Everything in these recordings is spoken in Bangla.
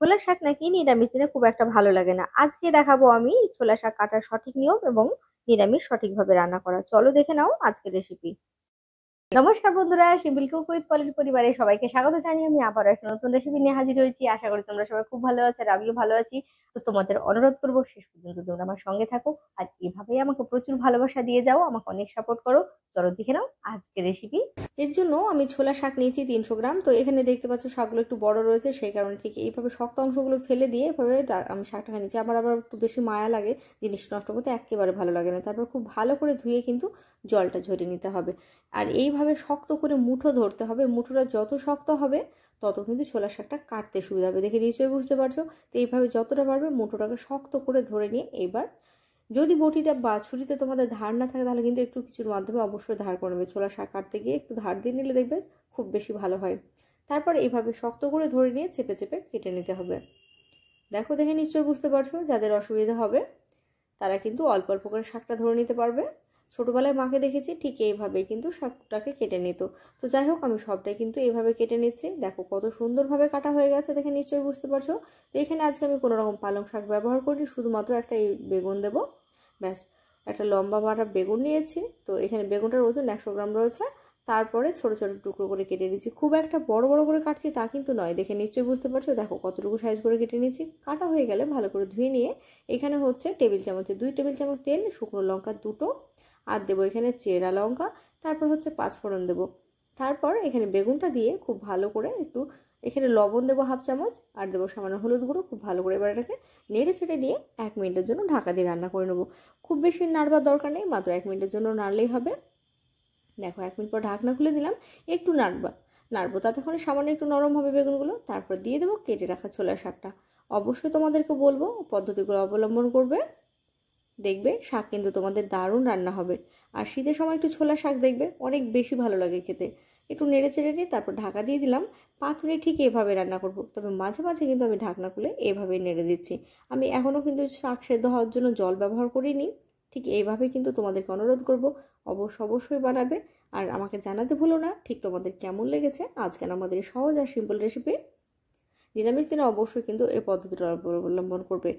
ছোলা শাক নাকি নিরামিষ দিনে খুব একটা ভালো লাগে না আজকে দেখাবো আমি ছোলা শাক কাটার সঠিক নিয়ম এবং নিরামিষ সঠিকভাবে রান্না করা চলো দেখে নাও আজকের রেসিপি নমস্কার বন্ধুরা সিম্পল কুক উইথ পলির পরিবারে সবাইকে স্বাগত জানিয়ে আমি আবার একটা নতুন রেসিপি নিয়ে হাজির হয়েছি আশা করি তোমরা সবাই খুব ভালো আছো আর আমিও ভালো আছি তো তোমাদের অনুরোধ করবো শেষ পর্যন্ত তোমরা আমার সঙ্গে থাকো আর এভাবেই আমাকে প্রচুর ভালোবাসা দিয়ে যাও আমাকে অনেক সাপোর্ট করো চলো দেখে নাও আজকে রেসিপি এর জন্য আমি ছোলা শাক নিয়েছি তিনশো গ্রাম তো এখানে দেখতে পাচ্ছ শাকগুলো একটু বড় রয়েছে সেই কারণে ঠিক এইভাবে শক্ত অংশগুলো ফেলে দিয়ে এভাবে আমি শাকটা নিয়েছি আমার আবার একটু বেশি মায়া লাগে জিনিস নষ্ট করতে একেবারে ভালো লাগে না তারপর খুব ভালো করে ধুয়ে কিন্তু জলটা ঝরিয়ে নিতে হবে আর এই এভাবে শক্ত করে মুঠো ধরতে হবে মুঠোটা যত শক্ত হবে তত কিন্তু ছোলার শাকটা কাটতে সুবিধা হবে দেখে নিশ্চয়ই বুঝতে পারছো তো এইভাবে যতটা পারবে মুঠোটাকে শক্ত করে ধরে নিয়ে এবার যদি বটিটা বা ছুরিতে তোমাদের ধার না থাকে তাহলে কিন্তু একটু কিছুর মাধ্যমে অবশ্যই ধার করে নেবে ছোলা শাক কাটতে গিয়ে একটু ধার দিয়ে নিলে দেখবে খুব বেশি ভালো হয় তারপর এইভাবে শক্ত করে ধরে নিয়ে চেপে চেপে কেটে নিতে হবে দেখো দেখে নিশ্চয়ই বুঝতে পারছো যাদের অসুবিধা হবে তারা কিন্তু অল্প অল্প করে শাকটা ধরে নিতে পারবে ছোটোবেলায় মাকে দেখেছি ঠিক এইভাবে কিন্তু শাকটাকে কেটে নিত তো যাই হোক আমি সবটাই কিন্তু এইভাবে কেটে নিচ্ছি দেখো কত সুন্দরভাবে কাটা হয়ে গেছে দেখে নিশ্চয়ই বুঝতে পারছো তো এখানে আজকে আমি কোনো রকম পালং শাক ব্যবহার করি শুধুমাত্র একটা এই বেগুন দেবো ব্যাস একটা লম্বা বাটা বেগুন নিয়েছি তো এখানে বেগুনটার ওজন একশো গ্রাম রয়েছে তারপরে ছোট ছোট টুকরো করে কেটে নিয়েছি খুব একটা বড় বড় করে কাটছি তা কিন্তু নয় দেখে নিশ্চয়ই বুঝতে পারছো দেখো কতটুকু সাইজ করে কেটে নিয়েছি কাটা হয়ে গেলে ভালো করে ধুয়ে নিয়ে এখানে হচ্ছে টেবিল চামচে দুই টেবিল চামচ তেল শুকনো লঙ্কা দুটো আর দেবো এখানে চেরা লঙ্কা তারপর হচ্ছে পাঁচফোড়ন দেবো তারপর এখানে বেগুনটা দিয়ে খুব ভালো করে একটু এখানে লবণ দেবো হাফ চামচ আর দেবো সামান্য হলুদ গুঁড়ো খুব ভালো করে এবার এটাকে নেড়ে চেড়ে নিয়ে এক মিনিটের জন্য ঢাকা দিয়ে রান্না করে নেবো খুব বেশি নাড়বার দরকার নেই মাত্র এক মিনিটের জন্য নাড়লেই হবে দেখো এক মিনিট পর ঢাকনা খুলে দিলাম একটু নাড়বা নাড়বো তাতেক্ষণ সামান্য একটু নরম হবে বেগুনগুলো তারপর দিয়ে দেবো কেটে রাখা ছোলার শাকটা অবশ্যই তোমাদেরকে বলবো পদ্ধতিগুলো অবলম্বন করবে দেখবে শাক কিন্তু তোমাদের দারুণ রান্না হবে আর শীতের সময় একটু ছোলা শাক দেখবে অনেক বেশি ভালো লাগে খেতে একটু নেড়ে চেড়ে নিয়ে তারপর ঢাকা দিয়ে দিলাম পাঁচ মিনিট ঠিক এভাবে রান্না করব তবে মাঝে মাঝে কিন্তু আমি ঢাকনা খুলে এভাবে নেড়ে দিচ্ছি আমি এখনও কিন্তু শাক সেদ্ধ হওয়ার জন্য জল ব্যবহার করিনি ঠিক এইভাবে কিন্তু তোমাদেরকে অনুরোধ করব অবশ্য অবশ্যই বানাবে আর আমাকে জানাতে ভুলো না ঠিক তোমাদের কেমন লেগেছে আজকে আমাদের সহজ আর সিম্পল রেসিপি নিরামিষ দিনে অবশ্যই কিন্তু এই পদ্ধতিটা অবলম্বন করবে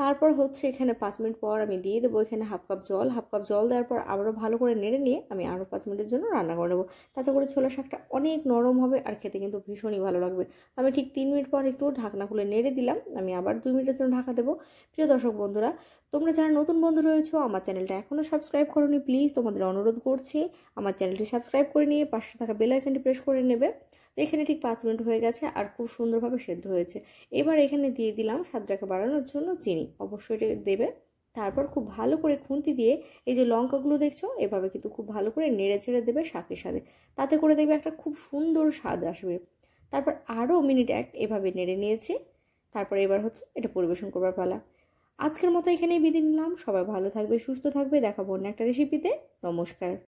তারপর হচ্ছে এখানে পাঁচ মিনিট পর আমি দিয়ে দেবো এখানে হাফ কাপ জল হাফ কাপ জল দেওয়ার পর আবারও ভালো করে নেড়ে নিয়ে আমি আরও পাঁচ মিনিটের জন্য রান্না করে নেবো তাতে করে ছোলা শাকটা অনেক নরম হবে আর খেতে কিন্তু ভীষণই ভালো লাগবে আমি ঠিক তিন মিনিট পর একটু ঢাকনা খুলে নেড়ে দিলাম আমি আবার দুই মিনিটের জন্য ঢাকা দেবো প্রিয় দর্শক বন্ধুরা তোমরা যারা নতুন বন্ধু রয়েছো আমার চ্যানেলটা এখনও সাবস্ক্রাইব করোনি প্লিজ তোমাদের অনুরোধ করছি আমার চ্যানেলটি সাবস্ক্রাইব করে নিয়ে পাশে থাকা বেল আইকনটি প্রেস করে নেবে তো এখানে ঠিক পাঁচ মিনিট হয়ে গেছে আর খুব সুন্দরভাবে সেদ্ধ হয়েছে এবার এখানে দিয়ে দিলাম স্বাদটাকে বাড়ানোর জন্য চিনি অবশ্যই এটা দেবে তারপর খুব ভালো করে খুন্তি দিয়ে এই যে লঙ্কাগুলো দেখছো এভাবে কিন্তু খুব ভালো করে নেড়ে ছেড়ে দেবে শাকের সাথে তাতে করে দেখবে একটা খুব সুন্দর স্বাদ আসবে তারপর আরও মিনিট এক এভাবে নেড়ে নিয়েছি তারপর এবার হচ্ছে এটা পরিবেশন করবার পালা আজকের মতো এখানেই বিদায় নিলাম সবাই ভালো থাকবে সুস্থ থাকবে দেখাবো অন্য একটা রেসিপিতে নমস্কার